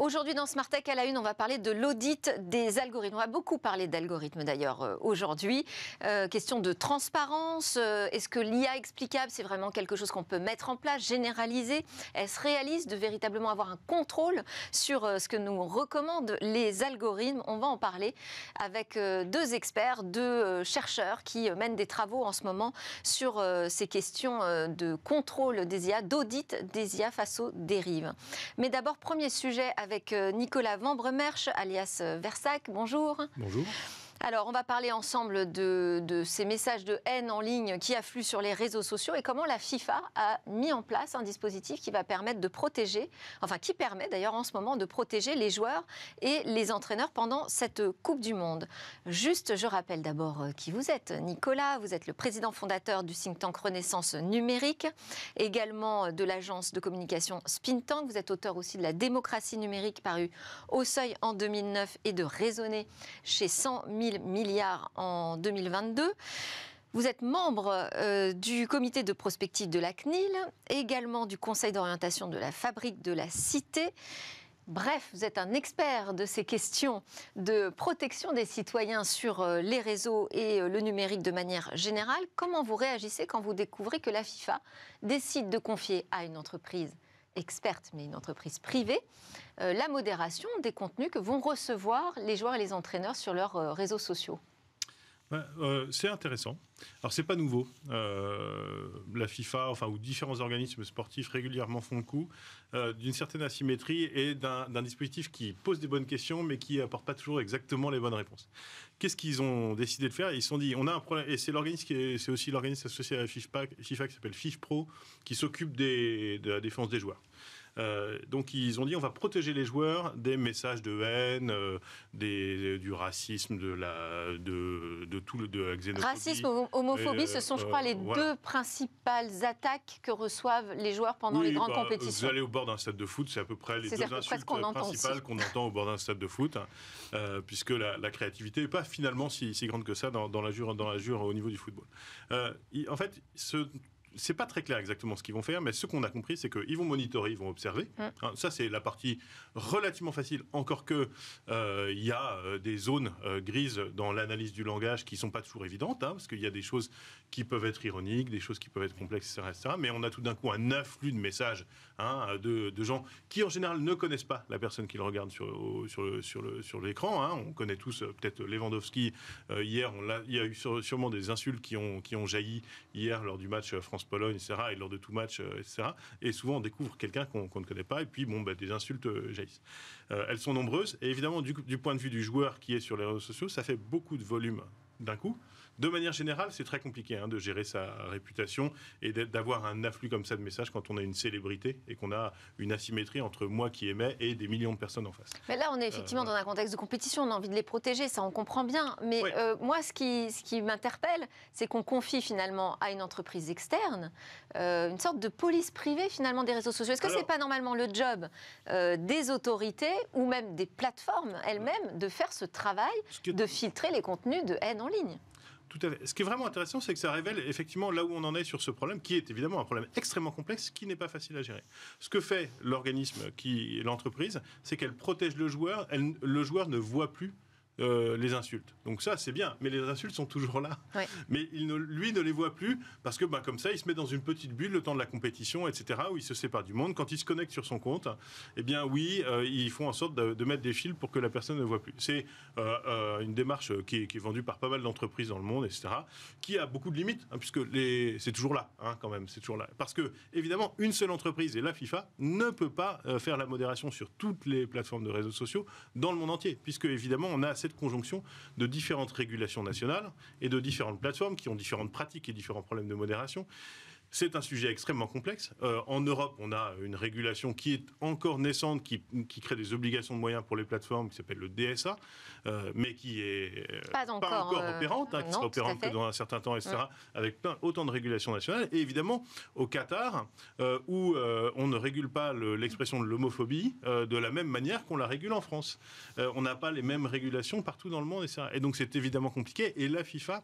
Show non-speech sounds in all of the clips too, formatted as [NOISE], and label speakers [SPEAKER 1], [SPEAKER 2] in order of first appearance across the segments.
[SPEAKER 1] Aujourd'hui, dans Smart Tech à la une, on va parler de l'audit des algorithmes. On a beaucoup parlé d'algorithmes d'ailleurs euh, aujourd'hui. Euh, question de transparence. Euh, est-ce que l'IA explicable, c'est vraiment quelque chose qu'on peut mettre en place, généraliser Est-ce réaliste de véritablement avoir un contrôle sur ce que nous recommandent les algorithmes On va en parler avec deux experts, deux chercheurs qui mènent des travaux en ce moment sur ces questions de contrôle des IA, d'audit des IA face aux dérives. Mais d'abord, premier sujet avec avec euh, Nicolas Van alias euh, Versac. Bonjour. Bonjour. Alors, on va parler ensemble de, ces messages de haine en ligne qui affluent sur les réseaux sociaux et comment la FIFA a mis en place un dispositif qui va permettre de protéger, enfin qui permet d'ailleurs en ce moment de protéger les joueurs et les entraîneurs pendant cette Coupe du Monde. Juste, je rappelle d'abord euh, qui vous êtes. Nicolas, vous êtes le président fondateur du think tank Renaissance Numérique, également euh, de l'agence de communication Spin Tank. Vous êtes auteur aussi de La démocratie numérique parue au Seuil en 2009 et de Raisonner chez 100 000 milliards en 2022. Vous êtes membre euh, du comité de prospective de la CNIL, également du conseil d'orientation de la fabrique de la cité. Bref, vous êtes un expert de ces questions de protection des citoyens sur euh, les réseaux et euh, le numérique de manière générale. Comment vous réagissez quand vous découvrez que la FIFA décide de confier à une entreprise experte, mais une entreprise privée, euh, la modération des contenus que vont recevoir les joueurs et les entraîneurs sur leurs euh, réseaux sociaux
[SPEAKER 2] euh, c'est intéressant. Alors c'est pas nouveau. Euh, la FIFA, enfin ou différents organismes sportifs régulièrement font le coup euh, d'une certaine asymétrie et d'un dispositif qui pose des bonnes questions mais qui apporte pas toujours exactement les bonnes réponses. Qu'est-ce qu'ils ont décidé de faire Ils se sont dit on a un problème et c'est l'organisme qui c'est aussi l'organisme associé à la FIFA, FIFA qui s'appelle FIFPro qui s'occupe de la défense des joueurs. Euh, donc ils ont dit on va protéger les joueurs des messages de haine, euh, euh, du racisme, de la, de, tout le de xénophobie. Racisme, homophobie, ce sont je crois les deux
[SPEAKER 1] principales attaques que reçoivent les joueurs pendant les grandes bah, compétitions. Vous allez
[SPEAKER 2] au bord d'un stade de foot, c'est à peu près les deux insultes principales qu'on entend au bord d'un stade de foot, hein, puisque la, créativité n'est pas finalement si, grande que ça dans, la jure, dans la au niveau du football. en fait, ce c'est pas très clair exactement ce qu'ils vont faire, mais ce qu'on a compris, c'est qu'ils vont monitorer, ils vont observer. Mm. Hein, ça, c'est la partie relativement facile, encore que euh, il y a euh, des zones euh, grises dans l'analyse du langage qui sont pas toujours évidentes, hein, parce qu'il y a des choses qui peuvent être ironiques, des choses qui peuvent être complexes, etc. mais on a tout d'un coup un afflux de messages hein, de, gens qui, en général, ne connaissent pas la personne qu'ils regardent sur, sur, le, sur, le, sur l'écran. on connaît tous peut-être Lewandowski. hier, il y a eu sûrement des insultes qui ont, qui ont jailli hier lors du match français pologne etc., et lors de tout match, euh, etc. Et souvent, on découvre quelqu'un qu'on ne connaît pas, et puis, bon, bah, des insultes euh, jaillissent. Euh, elles sont nombreuses, et évidemment, du, point de vue du joueur qui est sur les réseaux sociaux, ça fait beaucoup de volume d'un coup de manière générale, c'est très compliqué hein, de gérer sa réputation et d'avoir un afflux comme ça de messages quand on a une célébrité et qu'on a une asymétrie entre moi qui aimais et des millions de personnes en face.
[SPEAKER 1] Mais là, on est euh, effectivement dans un contexte de compétition, on a envie de les protéger, ça on comprend bien. Mais euh, moi, ce qui, m'interpelle, c'est qu'on confie finalement à une entreprise externe euh, une sorte de police privée finalement des réseaux sociaux. Est-ce que ce n'est pas normalement le job des autorités ou même des plateformes elles-mêmes de faire ce travail de filtrer les contenus de haine en ligne
[SPEAKER 2] fait. Ce qui est vraiment intéressant, c'est que ça révèle effectivement là où on en est sur ce problème, qui est évidemment un problème extrêmement complexe, qui n'est pas facile à gérer. Ce que fait l'organisme, qui l'entreprise, c'est qu'elle protège le joueur. le joueur ne voit plus euh, les insultes. Donc ça, c'est bien, mais les insultes sont toujours là. Mais il ne, lui ne les voit plus parce que bah, comme ça, il se met dans une petite bulle le temps de la compétition, etc., où il se sépare du monde. Quand il se connecte sur son compte, eh bien oui, euh, ils font en sorte de, mettre des fils pour que la personne ne voit plus. C'est euh, une démarche qui est, vendue par pas mal d'entreprises dans le monde, etc., qui a beaucoup de limites, hein, puisque c'est toujours là, hein, quand même, c'est toujours là. Parce que, évidemment, une seule entreprise, et la FIFA, ne peut pas faire la modération sur toutes les plateformes de réseaux sociaux dans le monde entier, puisque, évidemment, on a cette conjonction de différentes régulations nationales et de différentes plateformes qui ont différentes pratiques et différents problèmes de modération. C'est un sujet extrêmement complexe. Euh, en Europe, on a une régulation qui est encore naissante, qui, crée des obligations de moyens pour les plateformes, qui s'appelle le DSA, euh, mais qui est euh, pas, encore, opérante, hein, qui sera opérante dans un certain temps, etc., mm. avec autant de régulations nationales. Et évidemment, au Qatar, où on ne régule pas l'expression de l'homophobie de la même manière qu'on la régule en France. on n'a pas les mêmes régulations partout dans le monde, etc. Et donc, c'est évidemment compliqué. Et la FIFA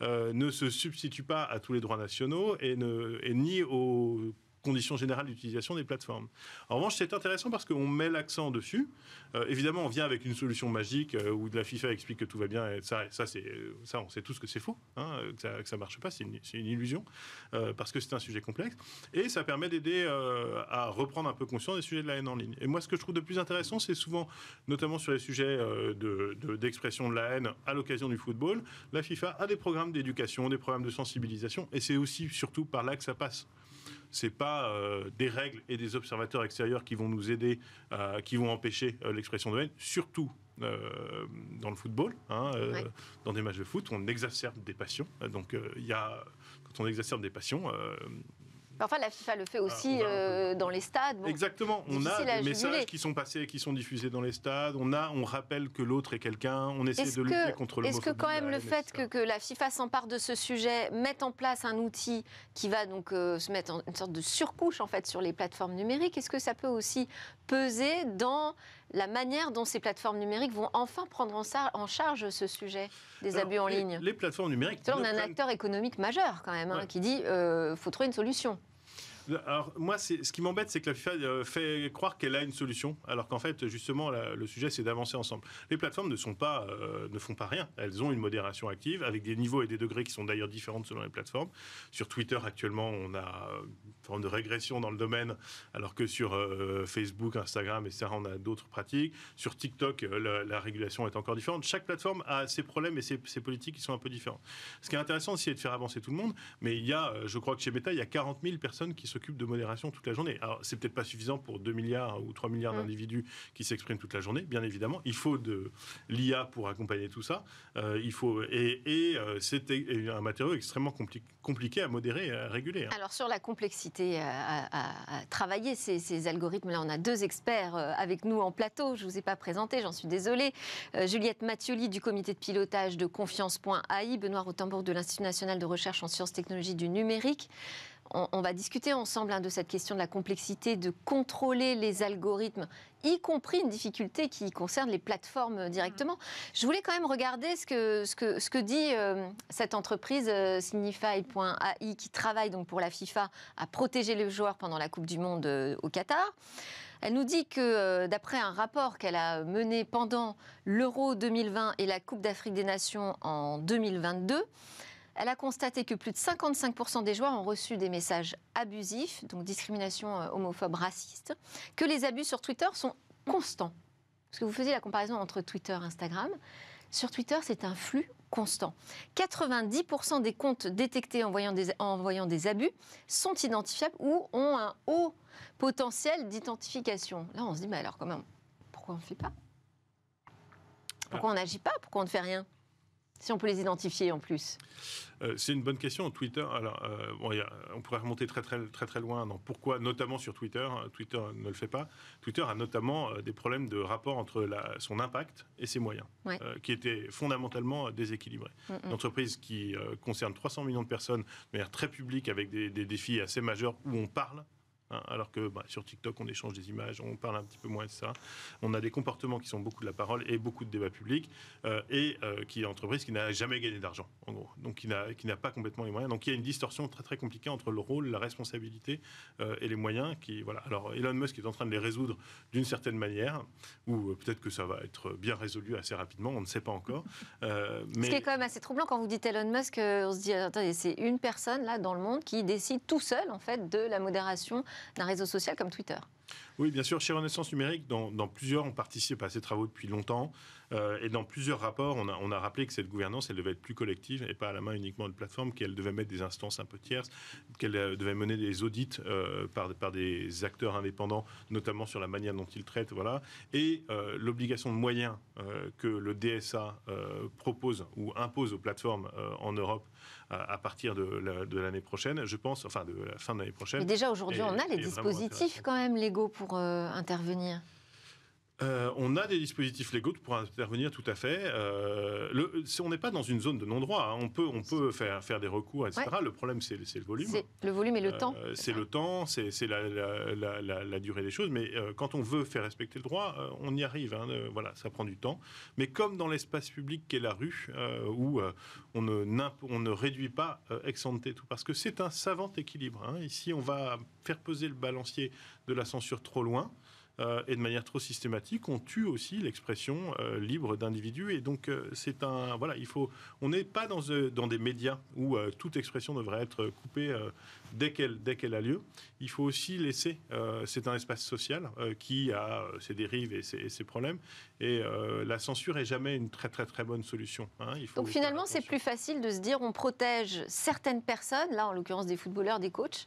[SPEAKER 2] ne se substitue pas à tous les droits nationaux et ne et ni au conditions générales d'utilisation des plateformes. En revanche, c'est intéressant parce qu'on met l'accent dessus. Euh, évidemment, on vient avec une solution magique euh, où de la FIFA explique que tout va bien. Et ça, ça, euh, ça on sait tous que c'est faux, hein, que, ça, que marche pas, c'est une, illusion, parce que c'est un sujet complexe. Et ça permet d'aider à reprendre un peu conscience des sujets de la haine en ligne. Et moi, ce que je trouve de plus intéressant, c'est souvent, notamment sur les sujets d'expression de, la haine à l'occasion du football, la FIFA a des programmes d'éducation, des programmes de sensibilisation, et c'est aussi surtout par là que ça passe c'est pas euh, des règles et des observateurs extérieurs qui vont nous aider, euh, qui vont empêcher euh, l'expression de haine, surtout dans le football. Hein, dans des matchs de foot, on exacerbe des passions. Donc, il y a, quand on exacerbe des passions,
[SPEAKER 1] Enfin, la FIFA le fait ah, aussi euh, dans les stades. Exactement.
[SPEAKER 2] On a des messages qui sont passés, et qui sont diffusés dans les stades. On a, on rappelle que l'autre est quelqu'un. On essaie de lutter contre le. Est-ce que quand même le fait
[SPEAKER 1] que, la FIFA s'empare de ce sujet, mette en place un outil qui va donc euh, se mettre en une sorte de surcouche en fait sur les plateformes numériques, est-ce que ça peut aussi peser dans la manière dont ces plateformes numériques vont enfin prendre en, charge ce sujet des abus en ligne.
[SPEAKER 2] Les plateformes numériques. on a un acteur
[SPEAKER 1] économique majeur quand même hein, qui dit euh, faut trouver une solution.
[SPEAKER 2] Alors, moi, ce qui m'embête, c'est que la FIFA euh, fait croire qu'elle a une solution, alors qu'en fait, justement, le sujet, c'est d'avancer ensemble. Les plateformes ne, sont pas, euh, ne font pas rien. Elles ont une modération active, avec des niveaux et des degrés qui sont d'ailleurs différents selon les plateformes. Sur Twitter, actuellement, on a euh, une forme de régression dans le domaine, alors que sur Facebook, Instagram, etc., on a d'autres pratiques. Sur TikTok, la, régulation est encore différente. Chaque plateforme a ses problèmes et ses, politiques qui sont un peu différentes. Ce qui est intéressant c'est de faire avancer tout le monde, mais il y a, je crois que chez Meta, il y a 40 000 personnes qui sont s'occupe de modération toute la journée. Alors, c'est peut-être pas suffisant pour 2 milliards hein, ou 3 milliards mmh. d'individus qui s'expriment toute la journée, bien évidemment. Il faut de l'IA pour accompagner tout ça. Euh, il faut, et, et euh, c'est e, un matériau extrêmement compliqué à modérer, à réguler. Hein. Alors,
[SPEAKER 1] sur la complexité euh, à, travailler ces, algorithmes-là, on a deux experts avec nous en plateau. Je ne vous ai pas présenté, j'en suis désolée. Juliette Mathioli du comité de pilotage de confiance.ai, Benoît Rotembourg de l'Institut national de recherche en sciences technologies du numérique on, va discuter ensemble hein, de cette question de la complexité de contrôler les algorithmes, y compris une difficulté qui concerne les plateformes mm. directement. Je voulais quand même regarder ce que, dit euh, cette entreprise euh, Signify.ai qui travaille donc pour la FIFA à protéger les joueurs pendant la Coupe du Monde euh, au Qatar. Elle nous dit que d'après un rapport qu'elle a mené pendant l'Euro 2020 et la Coupe d'Afrique des Nations en 2022, elle a constaté que plus de 55% des joueurs ont reçu des messages abusifs, donc discrimination euh, homophobe, raciste, que les abus sur Twitter sont constants. Parce que vous faisiez la comparaison entre Twitter et Instagram. Sur Twitter, c'est un flux constant. 90% des comptes détectés en voyant des, abus sont identifiables ou ont un haut potentiel d'identification. Là, on se dit, mais alors quand pourquoi on ne fait pas Pourquoi on n'agit pas Pourquoi on ne fait rien si on peut les identifier en plus
[SPEAKER 2] euh, C'est une bonne question. Twitter, alors, euh, on pourrait remonter très très, très, très loin. Dans pourquoi, notamment sur Twitter, hein, Twitter ne le fait pas. Twitter a notamment euh, des problèmes de rapport entre la, son impact et ses moyens, qui étaient fondamentalement déséquilibrés. Une mm, mm. entreprise qui concerne 300 millions de personnes de manière très publique, avec des, des défis assez majeurs où on parle Hein, alors que bah, sur TikTok, on échange des images, on parle un petit peu moins de ça. On a des comportements qui sont beaucoup de la parole et beaucoup de débat public, euh, et euh, qui est une entreprise qui n'a jamais gagné d'argent, en gros. Donc qui n'a pas complètement les moyens. Donc il y a une distorsion très très compliquée entre le rôle, la responsabilité euh, et les moyens. Qui, voilà. Alors Elon Musk est en train de les résoudre d'une certaine manière, ou peut-être que ça va être bien résolu assez rapidement, on ne sait pas encore. mais... Ce qui est
[SPEAKER 1] quand même assez troublant quand vous dites Elon Musk, on se dit, attendez, c'est une personne là dans le monde qui décide tout seul en fait de la modération d'un réseau social comme Twitter.
[SPEAKER 2] Oui, bien sûr, chez Renaissance Numérique, dans, plusieurs, on participe à ces travaux depuis longtemps. Euh, et dans plusieurs rapports, on a, rappelé que cette gouvernance, elle devait être plus collective et pas à la main uniquement de plateformes, qu'elle devait mettre des instances un peu tierces, qu'elle euh, devait mener des audits euh, par, des acteurs indépendants, notamment sur la manière dont ils traitent, voilà. Et l'obligation de moyens que le DSA propose ou impose aux plateformes en Europe à partir de, l'année prochaine, je pense, enfin de la fin de l'année prochaine. Mais déjà aujourd'hui, on a les dispositifs
[SPEAKER 1] quand même légaux pour intervenir.
[SPEAKER 2] Euh, on a des dispositifs légaux pour intervenir tout à fait. Euh, si on n'est pas dans une zone de non-droit. Hein. on peut, faire, des recours, etc. Le problème, c'est le volume.
[SPEAKER 1] Le volume et le euh, temps.
[SPEAKER 2] C'est le temps, c'est la, durée des choses. Mais quand on veut faire respecter le droit, on y arrive. Hein. voilà, ça prend du temps. Mais comme dans l'espace public qu'est la rue, où on, ne, réduit pas ex ante tout, parce que c'est un savant équilibre. Hein. Ici, on va faire peser le balancier de la censure trop loin. Euh, et de manière trop systématique, on tue aussi l'expression euh, libre d'individus. Et donc, euh, c'est un. Voilà, il faut. On n'est pas dans, dans des médias où toute expression devrait être coupée dès qu'elle a lieu. Il faut aussi laisser. c'est un espace social qui a ses dérives et ses, problèmes. Et la censure est jamais une très, très, très bonne solution. Hein. donc,
[SPEAKER 1] finalement, c'est plus facile de se dire on protège certaines personnes, là, en l'occurrence des footballeurs, des coachs,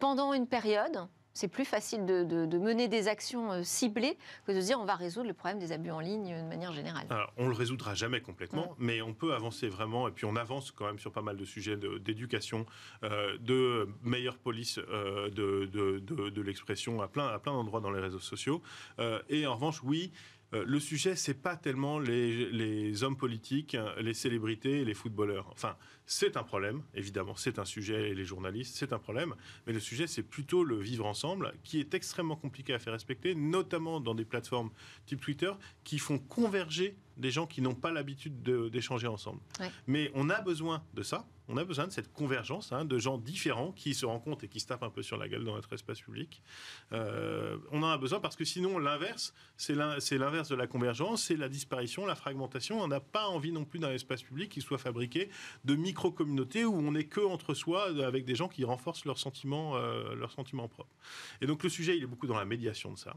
[SPEAKER 1] pendant une période c'est plus facile de, mener des actions euh, ciblées que de se dire on va résoudre le problème des abus en ligne euh, de manière générale.
[SPEAKER 2] Alors, on le résoudra jamais complètement, mm. mais on peut avancer vraiment, et puis on avance quand même sur pas mal de sujets d'éducation, euh, de, meilleure police de, l'expression à plein, à plein d'endroits dans les réseaux sociaux. et en revanche, oui, euh, le sujet, c'est pas tellement les, hommes politiques, les célébrités les footballeurs. Enfin, c'est un problème, évidemment, c'est un sujet, et les journalistes, c'est un problème, mais le sujet, c'est plutôt le vivre ensemble, qui est extrêmement compliqué à faire respecter, notamment dans des plateformes type Twitter, qui font converger des gens qui n'ont pas l'habitude d'échanger ensemble. Mais on a besoin de ça, on a besoin de cette convergence hein, de gens différents qui se rencontrent et qui se tapent un peu sur la gueule dans notre espace public. Euh, on en a besoin parce que sinon, l'inverse, c'est l'inverse de la convergence, c'est la disparition, la fragmentation. On n'a pas envie non plus d'un espace public qui soit fabriqué de micro-communautés où on n'est que entre soi euh, avec des gens qui renforcent leurs sentiments, euh, leurs sentiments propres. Et donc, le sujet, il est beaucoup dans la médiation de ça.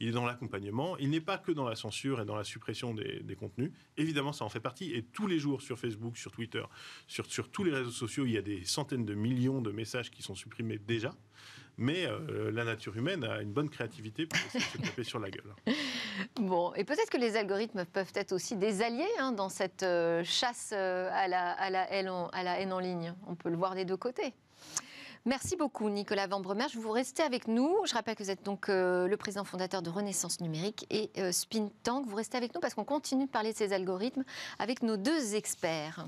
[SPEAKER 2] Il est dans l'accompagnement. Il n'est pas que dans la censure et dans la suppression des, contenus. Évidemment, ça en fait partie. Et tous les jours sur Facebook, sur Twitter, sur, sur tous les réseaux sociaux, il y a des centaines de millions de messages qui sont supprimés déjà. Mais euh, la nature humaine a une bonne créativité pour se taper sur la gueule. [LAUGHS]
[SPEAKER 1] Bon, et peut-être que les algorithmes peuvent être aussi des alliés hein, dans cette euh, chasse euh, à la, à, la haine en, ligne. On peut le voir des deux côtés. Merci beaucoup Nicolas Vambremer. Je vous restez avec nous. Je rappelle que vous êtes donc le président fondateur de Renaissance Numérique et Spin Tank. Vous restez avec nous parce qu'on continue de parler de ces algorithmes avec nos deux experts.